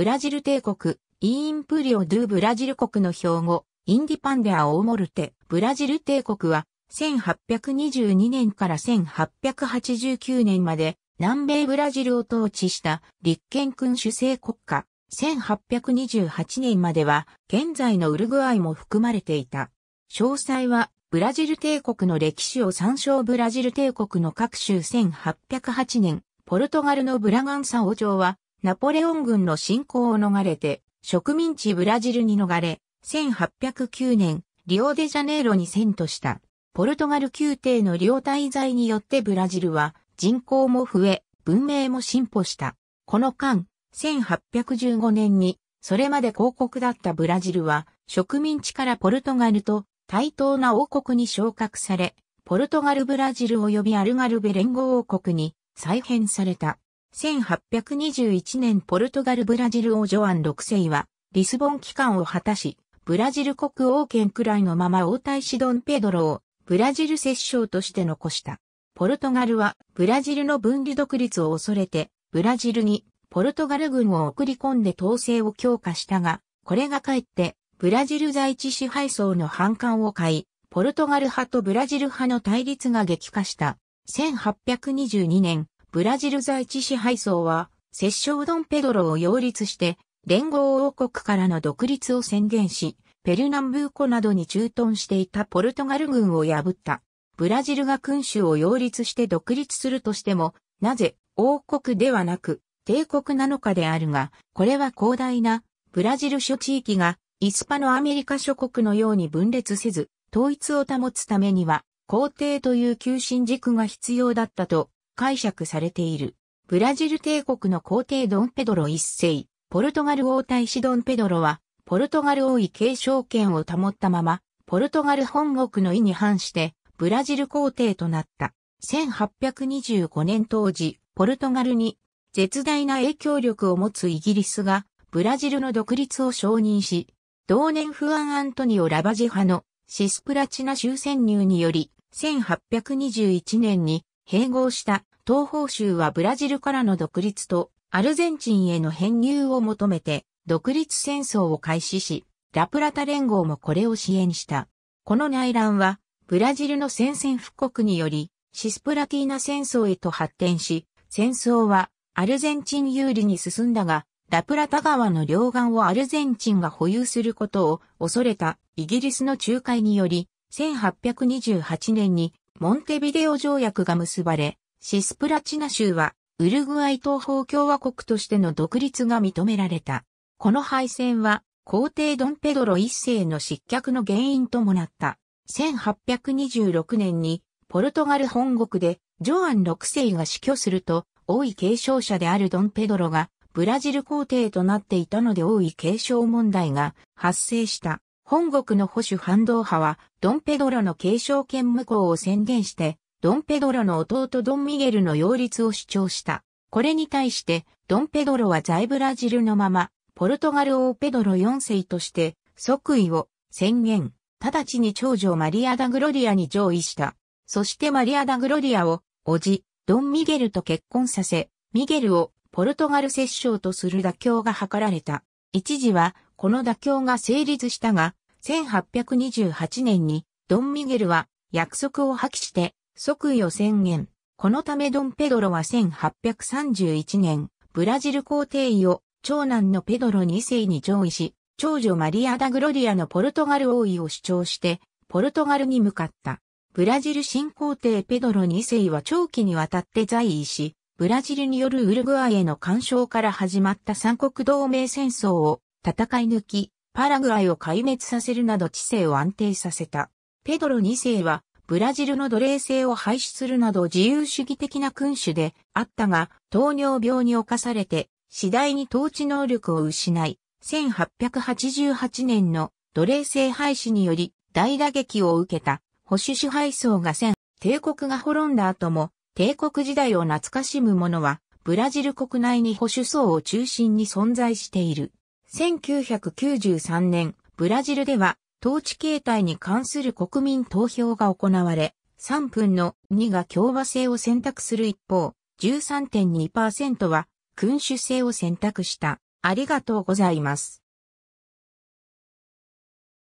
ブラジル帝国、イーンプリオ・ドゥ・ブラジル国の標語、インディパンデア・オーモルテ、ブラジル帝国は、1822年から1889年まで、南米ブラジルを統治した立憲君主制国家。1828年までは、現在のウルグアイも含まれていた。詳細は、ブラジル帝国の歴史を参照ブラジル帝国の各州1808年、ポルトガルのブラガンサ王朝は、ナポレオン軍の侵攻を逃れて、植民地ブラジルに逃れ、1809年、リオデジャネイロに遷都した。ポルトガル宮廷の領滞在によってブラジルは人口も増え、文明も進歩した。この間、1815年に、それまで広告だったブラジルは、植民地からポルトガルと対等な王国に昇格され、ポルトガルブラジル及びアルガルベ連合王国に再編された。1821年ポルトガル・ブラジル王女アン6世は、リスボン期間を果たし、ブラジル国王権くらいのまま王太子ドン・ペドロを、ブラジル摂政として残した。ポルトガルは、ブラジルの分離独立を恐れて、ブラジルに、ポルトガル軍を送り込んで統制を強化したが、これがかえって、ブラジル在地支配層の反感を買い、ポルトガル派とブラジル派の対立が激化した。1822年、ブラジル在地支配層は、摂政ドンペドロを擁立して、連合王国からの独立を宣言し、ペルナンブーコなどに駐屯していたポルトガル軍を破った。ブラジルが君主を擁立して独立するとしても、なぜ王国ではなく帝国なのかであるが、これは広大なブラジル諸地域がイスパのアメリカ諸国のように分裂せず、統一を保つためには、皇帝という求心軸が必要だったと解釈されている。ブラジル帝国の皇帝ドンペドロ一世、ポルトガル王太子ドンペドロは、ポルトガル王位継承権を保ったまま、ポルトガル本国の意に反して、ブラジル皇帝となった。1825年当時、ポルトガルに絶大な影響力を持つイギリスが、ブラジルの独立を承認し、同年フアン・アントニオ・ラバジ派のシスプラチナ州潜入により、1821年に併合した東方州はブラジルからの独立とアルゼンチンへの編入を求めて独立戦争を開始し、ラプラタ連合もこれを支援した。この内乱はブラジルの戦線復刻によりシスプラティーナ戦争へと発展し、戦争はアルゼンチン有利に進んだが、ラプラタ川の両岸をアルゼンチンが保有することを恐れたイギリスの仲介により、1828年にモンテビデオ条約が結ばれ、シスプラチナ州はウルグアイ東方共和国としての独立が認められた。この敗戦は皇帝ドンペドロ一世の失脚の原因ともなった。1826年にポルトガル本国でジョアン六世が死去すると、王位継承者であるドンペドロがブラジル皇帝となっていたので王位継承問題が発生した。本国の保守反動派は、ドンペドロの継承権無効を宣言して、ドンペドロの弟ドン・ミゲルの擁立を主張した。これに対して、ドンペドロは在ブラジルのまま、ポルトガル王ペドロ4世として、即位を宣言、直ちに長女マリア・ダ・グロリアに上位した。そしてマリア・ダ・グロリアを、おじ、ドン・ミゲルと結婚させ、ミゲルをポルトガル摂政とする妥協が図られた。一時は、この妥協が成立したが、1828年にドン・ミゲルは約束を破棄して即位を宣言。このためドン・ペドロは1831年、ブラジル皇帝位を長男のペドロ2世に上位し、長女マリア・ダ・グロリアのポルトガル王位を主張して、ポルトガルに向かった。ブラジル新皇帝ペドロ2世は長期にわたって在位し、ブラジルによるウルグアイへの干渉から始まった三国同盟戦争を戦い抜き、パラグアイを壊滅させるなど知性を安定させた。ペドロ2世は、ブラジルの奴隷制を廃止するなど自由主義的な君主であったが、糖尿病に侵されて、次第に統治能力を失い、1888年の奴隷制廃止により大打撃を受けた保守支配層が戦、帝国が滅んだ後も、帝国時代を懐かしむ者は、ブラジル国内に保守層を中心に存在している。1993年、ブラジルでは、統治形態に関する国民投票が行われ、3分の2が共和制を選択する一方、13.2%は君主制を選択した。ありがとうございます。